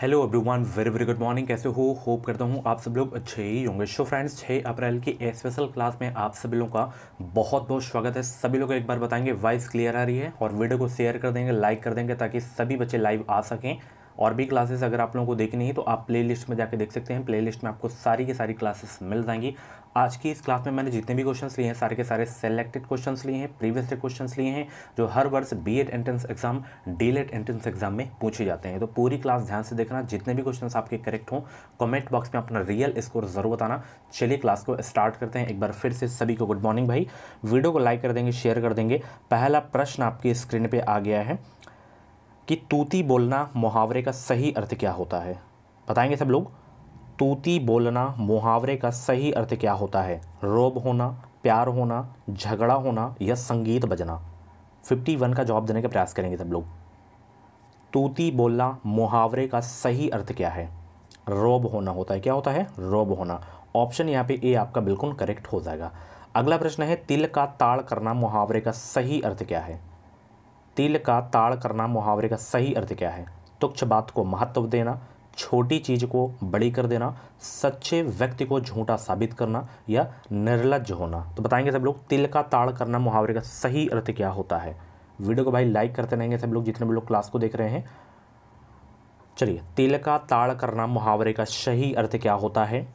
hello everyone very very good morning कैसे हो hope करता हूँ आप सब लोग अच्छे ही होंगे शो फ्रेंड्स 6 अप्रैल की स्पेशल क्लास में आप सभी लोगों का बहुत बहुत स्वागत है सभी लोग एक बार बताएंगे वॉइस क्लियर आ रही है और वीडियो को शेयर कर देंगे लाइक कर देंगे ताकि सभी बच्चे लाइव आ सकें और भी क्लासेस अगर आप लोगों को देखनी है तो आप प्लेलिस्ट में जाके देख सकते हैं प्लेलिस्ट में आपको सारी की सारी क्लासेस मिल जाएंगी आज की इस क्लास में मैंने जितने भी क्वेश्चन लिए हैं सारे के सारे सेलेक्टेड क्वेश्चन लिए हैं प्रीवियस ईयर क्वेश्चन लिए हैं जो हर वर्ष B Ed entrance exam D Ed entrance exam में पूछे जाते हैं तो पूरी क्लास ध्यान से देखना जितने भी क्वेश्चन आपके करेक्ट हों कमेंट बॉक्स में अपना रियल स्कोर जरूर बताना चलिए क्लास को स्टार्ट करते हैं एक बार फिर से सभी को गुड मॉर्निंग भाई वीडियो को लाइक कर देंगे शेयर कर देंगे पहला प्रश्न आपकी स्क्रीन पर आ गया है कि तूती बोलना मुहावरे का सही अर्थ क्या होता है बताएंगे सब लोग तूती बोलना मुहावरे का सही अर्थ क्या होता है रोब होना प्यार होना झगड़ा होना या संगीत बजना फिफ्टी वन का जवाब देने का प्रयास करेंगे सब लोग तूती बोलना मुहावरे का सही अर्थ क्या है रोब होना होता है क्या होता है रोब होना ऑप्शन यहाँ पे ए आपका बिल्कुल करेक्ट हो जाएगा अगला प्रश्न है तिल का ताड़ करना मुहावरे का सही अर्थ क्या है तिल का ताड़ करना मुहावरे का सही अर्थ क्या है तुच्छ बात को महत्व देना छोटी चीज़ को बड़ी कर देना सच्चे व्यक्ति को झूठा साबित करना या निर्लज होना तो बताएंगे सब लोग तिल का ताड़ करना मुहावरे का सही अर्थ क्या होता है वीडियो को भाई लाइक करते रहेंगे सब लोग जितने भी लोग क्लास को देख रहे हैं चलिए तिल का ताड़ करना मुहावरे का सही अर्थ क्या होता है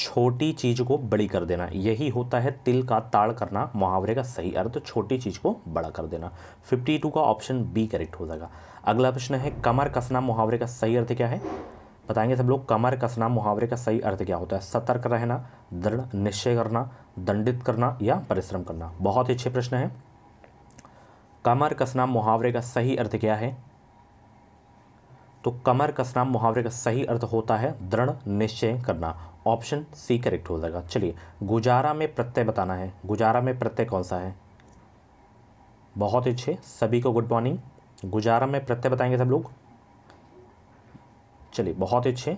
छोटी चीज़ को बड़ी कर देना यही होता है तिल का ताड़ करना मुहावरे का सही अर्थ छोटी चीज़ को बड़ा कर देना 52 का ऑप्शन बी करेक्ट हो जाएगा अगला प्रश्न है कमर कसना मुहावरे का सही अर्थ क्या है बताएंगे सब लोग कमर कसना मुहावरे का सही अर्थ क्या होता है सतर्क रहना दृढ़ निश्चय करना दंडित करना या परिश्रम करना बहुत ही अच्छे प्रश्न है कमर कसना मुहावरे का सही अर्थ क्या है तो कमर कसना मुहावरे का सही अर्थ होता है दृढ़ निश्चय करना ऑप्शन सी करेक्ट हो जाएगा चलिए गुजारा में प्रत्यय बताना है गुजारा में प्रत्यय कौन सा है बहुत अच्छे सभी को गुड मॉर्निंग गुजारा में प्रत्यय बताएंगे सब लोग चलिए बहुत अच्छे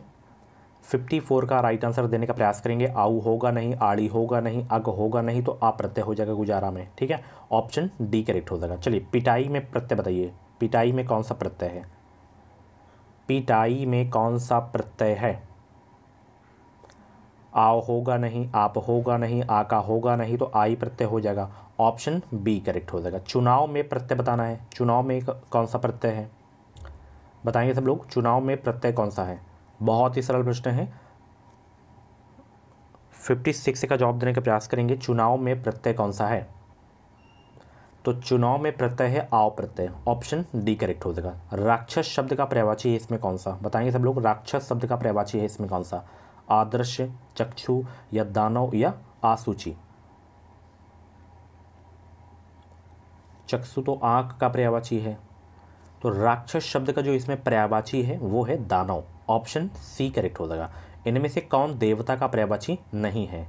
फिफ्टी फोर का राइट आंसर देने का प्रयास करेंगे आऊ होगा नहीं आड़ी होगा नहीं अग होगा नहीं तो आ प्रत्यय हो जाएगा गुजारा में ठीक है ऑप्शन डी करेक्ट हो जाएगा चलिए पिटाई में प्रत्यय बताइए पिटाई में कौन सा प्रत्यय है पिटाई में कौन सा प्रत्यय है आओ होगा नहीं आप होगा नहीं आ का होगा नहीं तो आई प्रत्यय हो जाएगा ऑप्शन बी करेक्ट हो जाएगा चुनाव में प्रत्यय बताना है चुनाव में कौन सा प्रत्यय है बताएंगे सब लोग चुनाव में प्रत्यय कौन सा है बहुत ही सरल प्रश्न है फिफ्टी सिक्स का जवाब देने का प्रयास करेंगे चुनाव में प्रत्यय कौन सा है तो चुनाव में प्रत्यय है आओ प्रत्यय ऑप्शन डी करेक्ट हो जाएगा राक्षस शब्द का पर्यावाची है इसमें कौन सा बताएंगे सब लोग राक्षस शब्द का पर्यावाची है इसमें कौन सा आदर्श चक्षु या दानव या आसूची चक्षु तो आंख का पर्यावाची है तो राक्षस शब्द का जो इसमें पर्यावाची है वो है दानव ऑप्शन सी करेक्ट हो जाएगा इनमें से कौन देवता का पर्यावाची नहीं है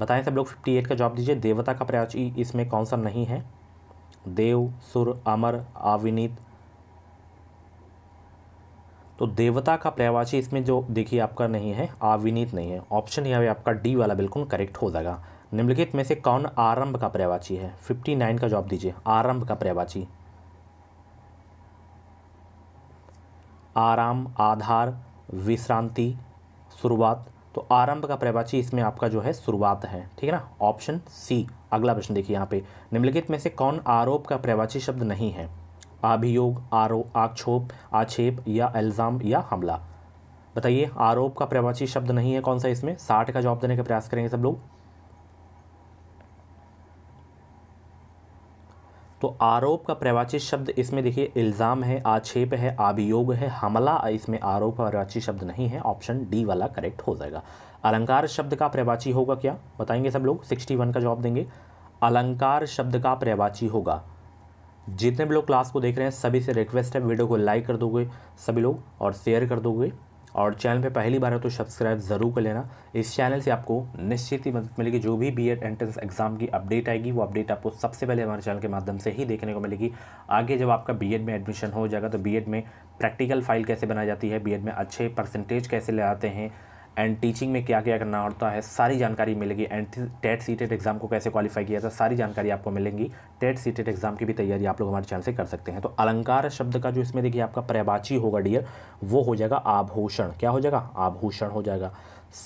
बताएं सब लोग फिफ्टी एट का जवाब दीजिए देवता का पर्यावाची इसमें कौन सा नहीं है देव सुर अमर आविनीत तो देवता का पर्यावाची इसमें जो देखिए आपका नहीं है आविनीत नहीं है ऑप्शन यहाँ पे आपका डी वाला बिल्कुल करेक्ट हो जाएगा निम्नलिखित में से कौन आरंभ का पर्यावाची है फिफ्टी नाइन का जवाब दीजिए आरंभ का पर्यावाची आराम आधार विश्रांति शुरुआत तो आरंभ का पर्यावाची इसमें आपका जो है शुरुआत है ठीक है ना ऑप्शन सी अगला प्रश्न देखिए यहाँ पे निम्नलिखित में से कौन आरोप का पर्यावाची शब्द नहीं है अभियोग आरोप आक्षोप आक्षेप या एल्जाम या हमला बताइए आरोप का प्रवाची शब्द नहीं है कौन सा इसमें साठ का जवाब देने का प्रयास करेंगे सब लोग तो आरोप का प्रवाची शब्द इसमें देखिए इल्ज़ाम है आक्षेप है अभियोग है हमला इसमें आरोप का प्रवाची शब्द नहीं है ऑप्शन डी वाला करेक्ट हो जाएगा अलंकार शब्द का प्रवाची होगा क्या बताएंगे सब लोग सिक्सटी वन का जवाब देंगे अलंकार शब्द का प्रवाची होगा जितने भी लोग क्लास को देख रहे हैं सभी से रिक्वेस्ट है वीडियो को लाइक कर दोगे सभी लोग और शेयर कर दोगे और चैनल पे पहली बार है तो सब्सक्राइब ज़रूर कर लेना इस चैनल से आपको निश्चित ही मदद मिलेगी जो भी बी एड एंट्रेंस एग्ज़ाम की अपडेट आएगी वो अपडेट आपको सबसे पहले हमारे चैनल के माध्यम से ही देखने को मिलेगी आगे जब आपका बी में एडमिशन हो जाएगा तो बी में प्रैक्टिकल फाइल कैसे बनाई जाती है बी में अच्छे परसेंटेज कैसे ले आते हैं एंड टीचिंग में क्या क्या करना होता है सारी जानकारी मिलेगी एंड टेट सीटेड एग्ज़ाम को कैसे क्वालिफाई किया था सारी जानकारी आपको मिलेंगी टेट सीटेड एग्ज़ाम की भी तैयारी आप लोग हमारे चैनल से कर सकते हैं तो अलंकार शब्द का जो इसमें देखिए आपका पर्यावाची होगा डियर वो हो जाएगा आभूषण क्या हो जाएगा आभूषण हो जाएगा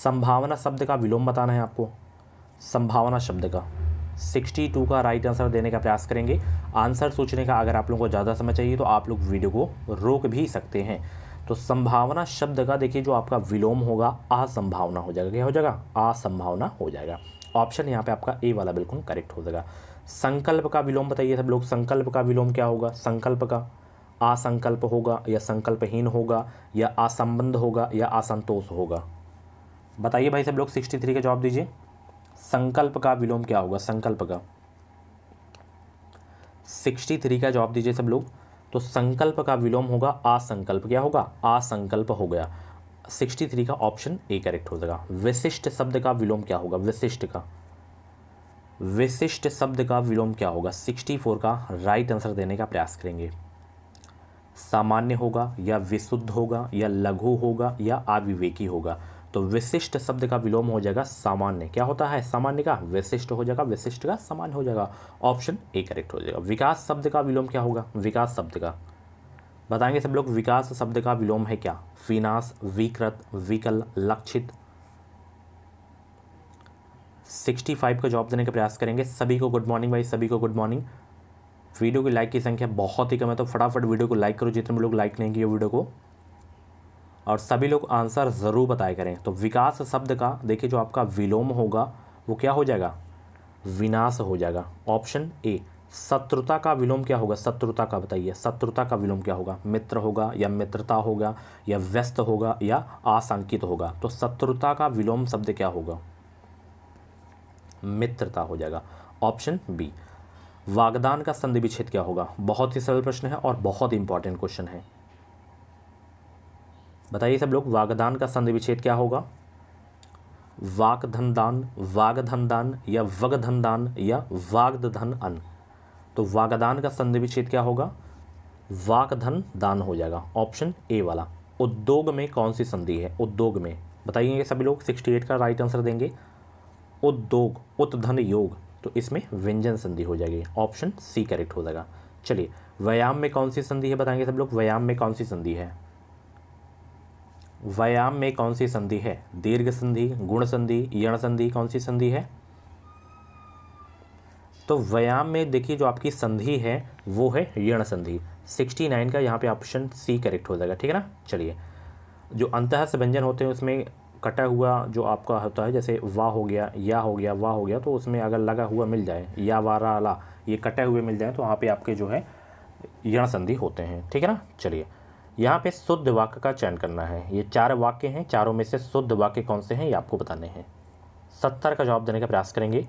संभावना शब्द का विलोम बताना है आपको संभावना शब्द का 62 का राइट आंसर देने का प्रयास करेंगे आंसर सोचने का अगर आप लोगों को ज़्यादा समय चाहिए तो आप लोग वीडियो को रोक भी सकते हैं तो संभावना शब्द का देखिए जो आपका विलोम होगा असंभावना हो जाएगा क्या हो जाएगा असंभावना हो जाएगा ऑप्शन यहाँ पे आपका ए वाला बिल्कुल करेक्ट हो जाएगा संकल्प का विलोम बताइए सब लोग संकल्प का विलोम क्या होगा संकल्प का असंकल्प होगा या संकल्पहीन होगा या असंबंध होगा या असंतोष होगा बताइए भाई सब लोग सिक्सटी थ्री का जवाब दीजिए संकल्प का विलोम क्या होगा संकल्प का सिक्सटी थ्री का जवाब दीजिए सब लोग तो संकल्प का विलोम होगा असंकल्प क्या होगा असंकल्प हो गया सिक्सटी थ्री का ऑप्शन ए करेक्ट हो जाएगा विशिष्ट शब्द का विलोम क्या होगा विशिष्ट का विशिष्ट शब्द का विलोम क्या होगा सिक्सटी फोर का राइट आंसर देने का प्रयास करेंगे सामान्य होगा या विशुद्ध होगा या लघु होगा या अविवेकी होगा तो विशिष्ट शब्द का विलोम हो जाएगा सामान्य क्या होता है सामान्य का विशिष्ट हो जाएगा विशिष्ट का सामान्य हो जाएगा ऑप्शन ए करेक्ट हो जाएगा विकास शब्द का विलोम क्या होगा विकास शब्द का बताएंगे सब लोग विकास शब्द का विलोम है क्या विनाश विकृत विकल लक्षित सिक्सटी फाइव का जॉब देने का प्रयास करेंगे सभी को गुड मॉर्निंग भाई सभी को गुड मॉर्निंग वीडियो की लाइक की संख्या बहुत ही कम है तो फटाफट वीडियो को लाइक करो जितने भी लोग लाइक नहीं किए वीडियो को और सभी लोग आंसर ज़रूर बताया करें तो विकास शब्द का देखिए जो आपका विलोम होगा वो क्या हो जाएगा विनाश हो जाएगा ऑप्शन ए शत्रुता का विलोम क्या होगा शत्रुता का बताइए शत्रुता का विलोम क्या होगा मित्र होगा या मित्रता होगा या व्यस्त होगा या आशंकित होगा तो शत्रुता का विलोम शब्द क्या होगा मित्रता हो जाएगा ऑप्शन बी वागदान का संधि विच्छेद क्या होगा बहुत ही सरल प्रश्न है और बहुत इंपॉर्टेंट क्वेश्चन है बताइए सब लोग वागदान का संधि विच्छेद क्या होगा धन दान धन दान या धन दान या धन अन तो वागदान का संधि विच्छेद क्या होगा वाक धन दान हो जाएगा ऑप्शन ए वाला उद्योग में कौन सी संधि है उद्योग में बताइए सभी लोग सिक्सटी एट का राइट आंसर देंगे उद्योग उत्धन योग तो इसमें व्यंजन संधि हो जाएगी ऑप्शन सी करेक्ट हो जाएगा चलिए व्यायाम में कौन सी संधि है बताएंगे सब लोग व्यायाम में कौन सी संधि है व्यायाम में कौन सी संधि है दीर्घ संधि गुण संधि यण संधि कौन सी संधि है तो व्यायाम में देखिए जो आपकी संधि है वो है यण संधि सिक्सटी नाइन का यहाँ पे ऑप्शन सी करेक्ट हो जाएगा ठीक है ना चलिए जो अंतः व्यंजन होते हैं उसमें कटा हुआ जो आपका होता है जैसे वाह हो गया या हो गया वाह हो गया तो उसमें अगर लगा हुआ मिल जाए या वारा ला ये कटे हुए मिल जाए तो वहाँ पे आपके जो है यण संधि होते हैं ठीक है ना चलिए यहाँ पे शुद्ध वाक्य का चयन करना है ये चार वाक्य हैं चारों में से शुद्ध वाक्य कौन से हैं ये आपको बताने हैं सत्तर का जवाब देने का प्रयास करेंगे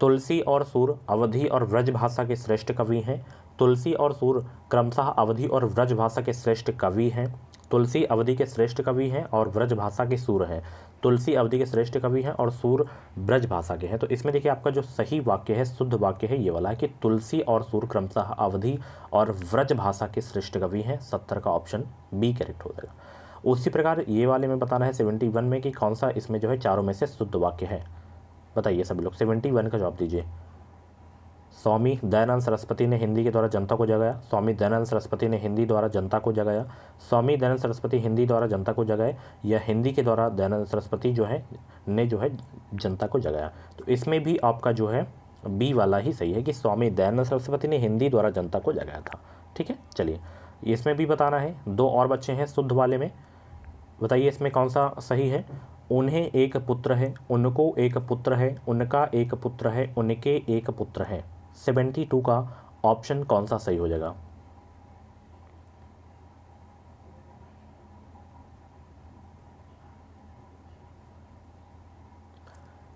तुलसी और सूर अवधि और व्रज भाषा के श्रेष्ठ कवि हैं तुलसी और सूर क्रमशः अवधि और व्रज भाषा के श्रेष्ठ कवि हैं तुलसी अवधि के श्रेष्ठ कवि हैं और ब्रज भाषा के सूर हैं तुलसी अवधि के श्रेष्ठ कवि हैं और सूर ब्रज भाषा के हैं तो इसमें देखिए आपका जो सही वाक्य है शुद्ध वाक्य है ये वाला है कि तुलसी और सूर क्रमशः अवधि और व्रज भाषा के श्रेष्ठ कवि हैं सत्तर का ऑप्शन बी करेक्ट हो जाएगा उसी प्रकार ये वाले में बताना है सेवेंटी वन में कि कौन सा इसमें जो है चारों में से शुद्ध वाक्य है बताइए सभी लोग सेवेंटी वन का जवाब दीजिए स्वामी दयानंद सरस्वती ने हिंदी के द्वारा जनता को जगाया स्वामी दयानंद सरस्वती ने हिंदी द्वारा जनता को जगाया स्वामी दयानंद सरस्वती हिंदी द्वारा जनता को जगाए या हिंदी के द्वारा दयानंद सरस्वती जो है ने जो है जनता को जगाया तो इसमें भी आपका जो है बी वाला ही सही है कि स्वामी दयानंद सरस्वती ने हिंदी द्वारा जनता को जगाया था ठीक है चलिए इसमें भी बताना है दो और बच्चे हैं शुद्ध वाले में बताइए इसमें कौन सा सही है उन्हें एक पुत्र है उनको एक पुत्र है उनका एक पुत्र है उनके एक पुत्र है सेवेंटी टू का ऑप्शन कौन सा सही हो जाएगा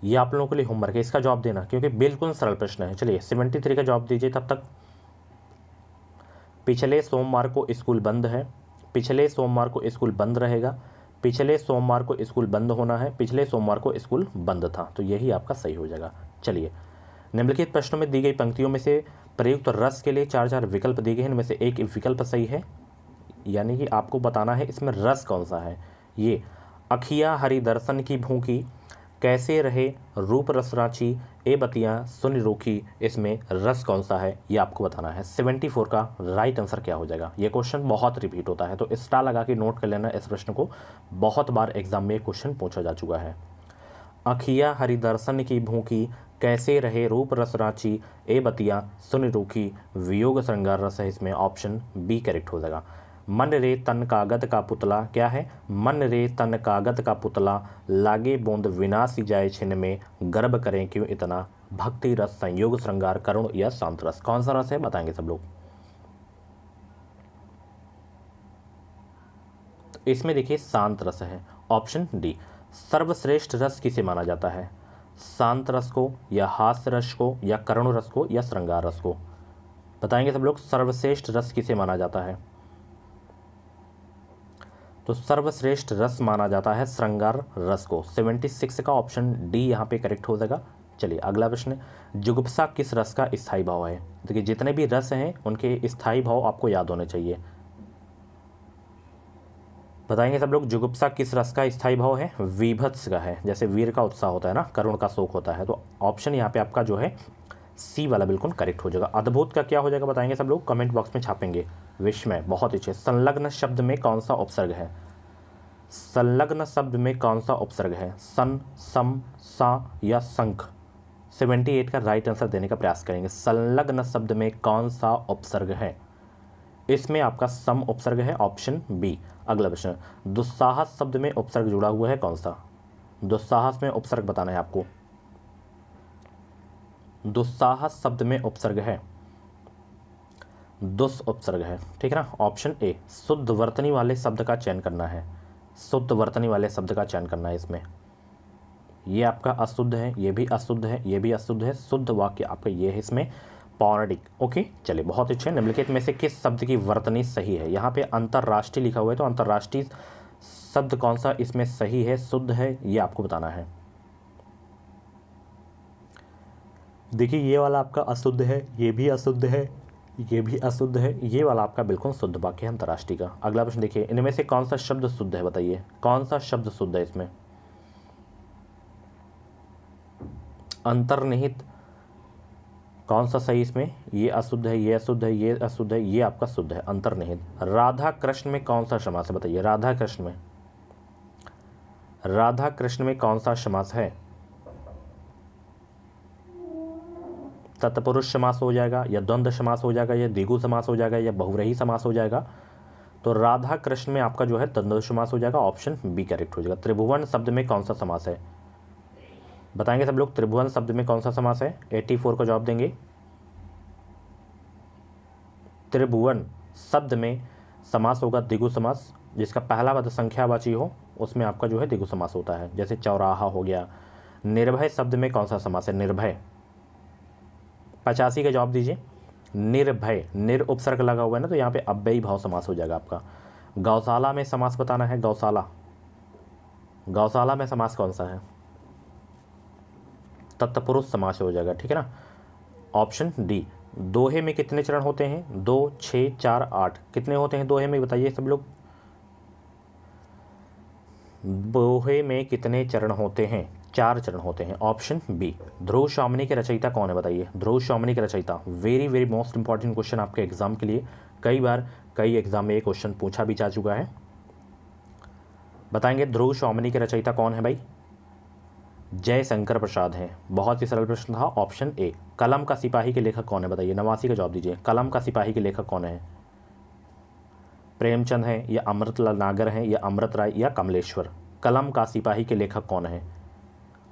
ये आप लोगों के लिए होमवर्क है इसका जवाब देना क्योंकि बिल्कुल सरल प्रश्न है चलिए सेवेंटी थ्री का जवाब दीजिए तब तक पिछले सोमवार को स्कूल बंद है पिछले सोमवार को स्कूल बंद रहेगा पिछले सोमवार को स्कूल बंद होना है पिछले सोमवार को स्कूल बंद था तो यही आपका सही हो जाएगा चलिए निम्नलिखित प्रश्नों में दी गई पंक्तियों में से प्रयुक्त रस के लिए चार चार विकल्प दिए गए हैं इनमें से एक विकल्प सही है यानी कि आपको बताना है इसमें रस कौन सा है ये अखिया हरिदर्शन की भूखी कैसे रहे रूप रसराची ए बतियाँ सुन रूखी इसमें रस कौन सा है ये आपको बताना है सेवेंटी फोर का राइट आंसर क्या हो जाएगा ये क्वेश्चन बहुत रिपीट होता है तो स्टार लगा के नोट कर लेना इस प्रश्न को बहुत बार एग्जाम में क्वेश्चन पूछा जा चुका है अखिया हरिदर्शन की भूखी कैसे रहे रूप रस रांची ए बतिया सुन रूखी वियोग श्रृंगार रस है इसमें ऑप्शन बी करेक्ट हो जाएगा मन रे तन कागत का पुतला क्या है मन रे तन कागत का पुतला लागे बूंद विनाश जाए छिन में गर्भ करें क्यों इतना भक्ति रस संयोग श्रृंगार करुण या शांत रस कौन सा रस है बताएंगे सब लोग तो इसमें देखिए शांत रस है ऑप्शन डी सर्वश्रेष्ठ रस किसे माना जाता है शांत रस को या हास्य रस को या करुण रस को या श्रृंगार रस को बताएंगे सब लोग सर्वश्रेष्ठ रस किसे माना जाता है तो सर्वश्रेष्ठ रस माना जाता है श्रृंगार रस को सेवेंटी सिक्स का ऑप्शन डी यहाँ पे करेक्ट हो जाएगा चलिए अगला प्रश्न जुगुप्सा किस रस का स्थायी भाव है देखिए जितने भी रस हैं उनके स्थायी भाव आपको याद होने चाहिए बताएंगे सब लोग जुगुप्सा किस रस का स्थायी भाव है विभत्स का है जैसे वीर का उत्साह होता है ना करुण का शोक होता है तो ऑप्शन यहाँ पे आपका जो है सी वाला बिल्कुल करेक्ट हो जाएगा अद्भुत का क्या हो जाएगा बताएंगे सब लोग कमेंट बॉक्स में छापेंगे विस्मय बहुत अच्छे संलग्न शब्द में कौन सा उपसर्ग है संलग्न शब्द में कौन सा उपसर्ग है सन सम सा या संख सेवेंटी एट का राइट आंसर देने का प्रयास करेंगे संलग्न शब्द में कौन सा उपसर्ग है इसमें आपका सम उपसर्ग है ऑप्शन बी अगला प्रश्न दुस्साहस शब्द में उपसर्ग जुड़ा हुआ है कौन सा दुस्साहस में उपसर्ग बताना है आपको दुस्साहस शब्द में उपसर्ग है दुस् उपसर्ग है ठीक है ना ऑप्शन ए शुद्ध वर्तनी वाले शब्द का चयन करना है शुद्ध वर्तनी वाले शब्द का चयन करना है इसमें ये आपका अशुद्ध है ये भी अशुद्ध है ये भी अशुद्ध है शुद्ध वाक्य आपका ये है इसमें पौराणिक ओके चलिए बहुत अच्छे निम्नलिखित में से किस शब्द की वर्तनी सही है यहाँ पे अंतर्राष्ट्रीय लिखा हुआ है तो अंतर्राष्ट्रीय शब्द कौन सा इसमें सही है शुद्ध है ये आपको बताना है देखिए ये वाला आपका अशुद्ध है ये भी अशुद्ध है ये भी अशुद्ध है ये वाला आपका बिल्कुल शुद्ध बाकी है अंतर्राष्ट्रीय का अगला प्रश्न देखिए इनमें से कौन सा शब्द शुद्ध है बताइए कौन सा शब्द शुद्ध है इसमें अंतर्निहित कौन सा सही इसमें ये अशुद्ध है ये अशुद्ध है ये अशुद्ध है ये आपका शुद्ध है अंतर्निहित राधा कृष्ण में कौन सा समास है बताइए राधा कृष्ण में राधा कृष्ण में कौन सा समास है तत्पुरुष समास हो जाएगा या द्वंद्व समास हो जाएगा या दिगु समास हो जाएगा या बहुरही समास हो जाएगा तो राधा कृष्ण में आपका जो है द्वंद्व समास हो जाएगा ऑप्शन बी करेक्ट हो जाएगा त्रिभुवन शब्द में कौन सा समास है बताएंगे सब लोग त्रिभुवन शब्द में कौन सा समास है एट्टी फोर का जवाब देंगे त्रिभुवन शब्द में समास होगा दिगु समास जिसका पहला पद संख्यावाची हो उसमें आपका जो है दिगु समास होता है जैसे चौराहा हो गया निर्भय शब्द में कौन सा समास है निर्भय पचासी का जवाब दीजिए निर्भय निर उपसर्ग लगा हुआ है ना तो यहाँ पे अव्ययी भाव समास हो जाएगा आपका गौशाला में समास बताना है गौशाला गौशाला में समास कौन सा है तत्पुरुष समास हो जाएगा ठीक है ना ऑप्शन डी दोहे में कितने चरण होते हैं दो छः चार आठ कितने होते हैं दोहे में बताइए सब लोग दोहे में कितने चरण होते हैं चार चरण होते हैं ऑप्शन बी ध्रुव शामनी के रचयिता कौन है बताइए ध्रुव शामनी के रचयिता very very most important question आपके एग्जाम के लिए कई बार कई एग्जाम में ये क्वेश्चन पूछा भी जा चुका है बताएंगे ध्रुव शामनी के रचयिता कौन है भाई जय शंकर प्रसाद हैं बहुत ही सरल प्रश्न था ऑप्शन ए कलम का सिपाही के लेखक कौन है बताइए नवासी का जवाब दीजिए कलम का सिपाही के लेखक कौन है प्रेमचंद हैं या अमृतलाल नागर हैं या अमृत राय या कमलेश्वर कलम का सिपाही के लेखक कौन है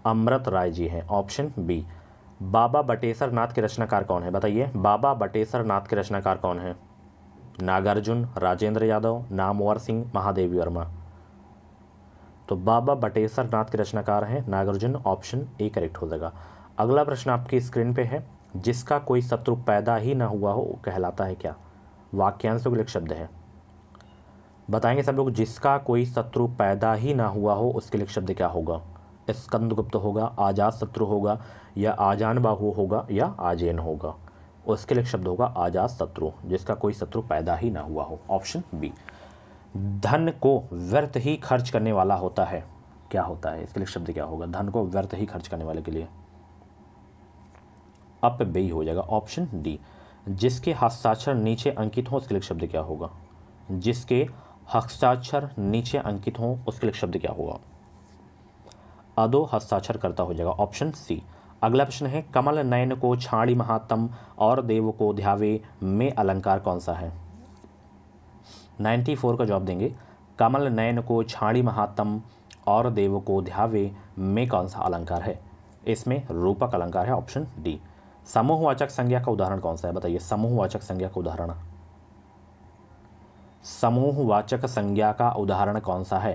अमृत राय जी हैं ऑप्शन बी बाबा बटेसर नाथ के रचनाकार कौन है बताइए बाबा बटेसर नाथ के रचनाकार कौन है नागार्जुन राजेंद्र यादव नामवर सिंह महादेवी वर्मा तो बाबा बटेसर नाथ के रचनाकार हैं नागार्जुन ऑप्शन ए करेक्ट हो जाएगा अगला प्रश्न आपकी स्क्रीन पे है जिसका कोई शत्रु पैदा ही ना हुआ हो कहलाता है क्या वाक्यांश के लिए शब्द है बताएंगे सब लोग जिसका कोई शत्रु पैदा ही ना हुआ हो उसके लिए शब्द क्या होगा स्कंदगुप्त होगा आजाद शत्रु होगा या आजान बाहु होगा या आजेन होगा उसके लिए शब्द होगा आजाद शत्रु जिसका कोई शत्रु पैदा ही ना हुआ हो ऑप्शन बी धन को व्यर्थ ही खर्च करने वाला होता है क्या होता है इसके लिए शब्द क्या होगा धन को व्यर्थ ही खर्च करने वाले के लिए अप बी हो जाएगा ऑप्शन डी जिसके हस्ताक्षर नीचे अंकित हो उसके लिए शब्द क्या होगा जिसके हस्ताक्षर नीचे अंकित हो उसके लिए शब्द क्या होगा अदो हस्ताक्षर करता हो जाएगा ऑप्शन सी अगला प्रश्न है कमल नयन को छाणी महात्म और देव को ध्यावे में अलंकार कौन सा है नाइन्टी फोर का जवाब देंगे कमल नयन को छाणी महात्म और देव को ध्यावे में कौन सा अलंकार है इसमें रूपक अलंकार है ऑप्शन डी समूहवाचक संज्ञा का उदाहरण कौन सा है बताइए समूहवाचक संज्ञा का उदाहरण समूहवाचक संज्ञा का उदाहरण कौन सा है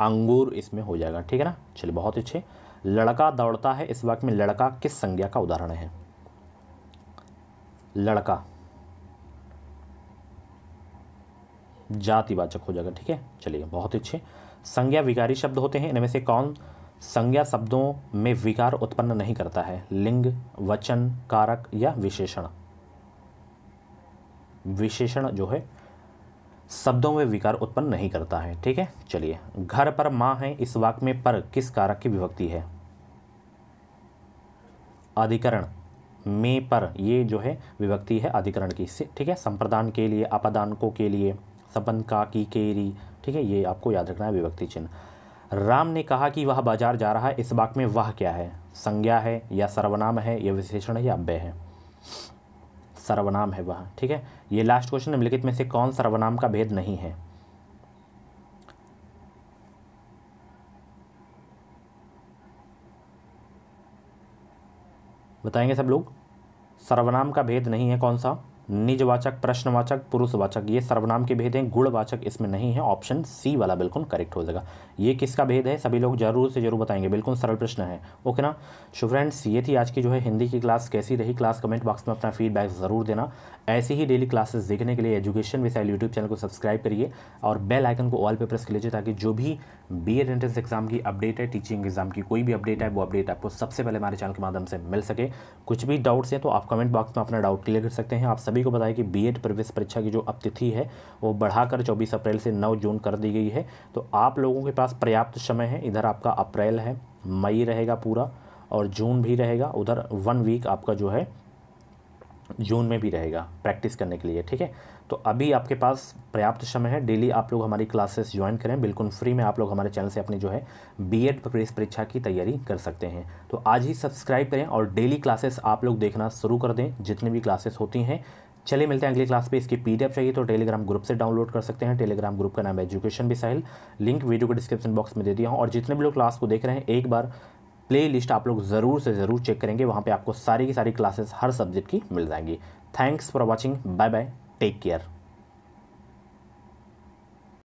अंगूर इसमें हो जाएगा ठीक है ना चलिए बहुत अच्छे लड़का दौड़ता है इस वाक्य में लड़का किस संज्ञा का उदाहरण है लड़का जातिवाचक हो जाएगा ठीक है चलिए बहुत अच्छे संज्ञा विकारी शब्द होते हैं इनमें से कौन संज्ञा शब्दों में विकार उत्पन्न नहीं करता है लिंग वचन कारक या विशेषण विशेषण जो है शब्दों में विकार उत्पन्न नहीं करता है ठीक है चलिए घर पर माँ है इस वाक्य में पर किस कारक की विभक्ति है अधिकरण में पर ये जो है विभक्ति है अधिकरण की ठीक है संप्रदान के लिए आपादान को के लिए सपन का की केरी ठीक है ये आपको याद रखना है विभक्ति चिन्ह राम ने कहा कि वह बाजार जा रहा है इस वाक में वह क्या है संज्ञा है या सर्वनाम है या विशेषण है या अव्यय है सर्वनाम है वह ठीक है ये लास्ट क्वेश्चन निम्नलिखित में से कौन सर्वनाम का भेद नहीं है बताएंगे सब लोग सर्वनाम का भेद नहीं है कौन सा निजवाचक प्रश्नवाचक पुरुषवाचक ये सर्वनाम के भेद हैं गुणवाचक इसमें नहीं है ऑप्शन सी वाला बिल्कुल करेक्ट हो जाएगा ये किसका भेद है सभी लोग जरूर से जरूर बताएंगे बिल्कुल सरल प्रश्न है ओके ना सो फ्रेंड्स ये थी आज की जो है हिंदी की क्लास कैसी रही क्लास कमेंट बॉक्स में अपना फीडबैक ज़रूर देना ऐसी ही डेली क्लासेस देखने के लिए एजुकेशन विसाइल यूट्यूब चैनल को सब्सक्राइब करिए और बेल आइकन को ऑल पे प्रेस कर लीजिए ताकि जो भी बी एड एंट्रेंस एग्जाम की अपडेट है टीचिंग एग्जाम की कोई भी अपडेट है वो अपडेट आपको सबसे पहले हमारे चैनल के माध्यम से मिल सके कुछ भी डाउट्स हैं तो आप कमेंट बॉक्स में अपना डाउट क्लियर कर सकते हैं आप सभी को बताएं कि बी एड प्रवेश परीक्षा की जो अब तिथि है वो बढ़ाकर चौबीस अप्रैल से नौ जून कर दी गई है तो आप लोगों के पास पर्याप्त समय है इधर आपका अप्रैल है मई रहेगा पूरा और जून भी रहेगा उधर वन वीक आपका जो है जून में भी रहेगा प्रैक्टिस करने के लिए ठीक है तो अभी आपके पास पर्याप्त समय है डेली आप लोग हमारी क्लासेस ज्वाइन करें बिल्कुल फ्री में आप लोग हमारे चैनल से अपनी जो है बीएड प्रवेश परीक्षा की तैयारी कर सकते हैं तो आज ही सब्सक्राइब करें और डेली क्लासेस आप लोग देखना शुरू कर दें जितनी भी क्लासेस होती हैं चलिए मिलते हैं अगली क्लास पे इसकी पीडीएफ चाहिए तो टेलीग्राम ग्रुप से डाउनलोड कर सकते हैं टेलीग्राम ग्रुप का नाम है एजुकेशन बिसाइल लिंक वीडियो को डिस्क्रिप्शन बॉक्स में दे दिया हूँ और जितने भी लोग क्लास को देख रहे हैं एक बार प्लेलिस्ट आप लोग ज़रूर से ज़रूर चेक करेंगे वहाँ पे आपको सारी की सारी क्लासेस हर सब्जेक्ट की मिल जाएंगी thanks for watching bye bye take care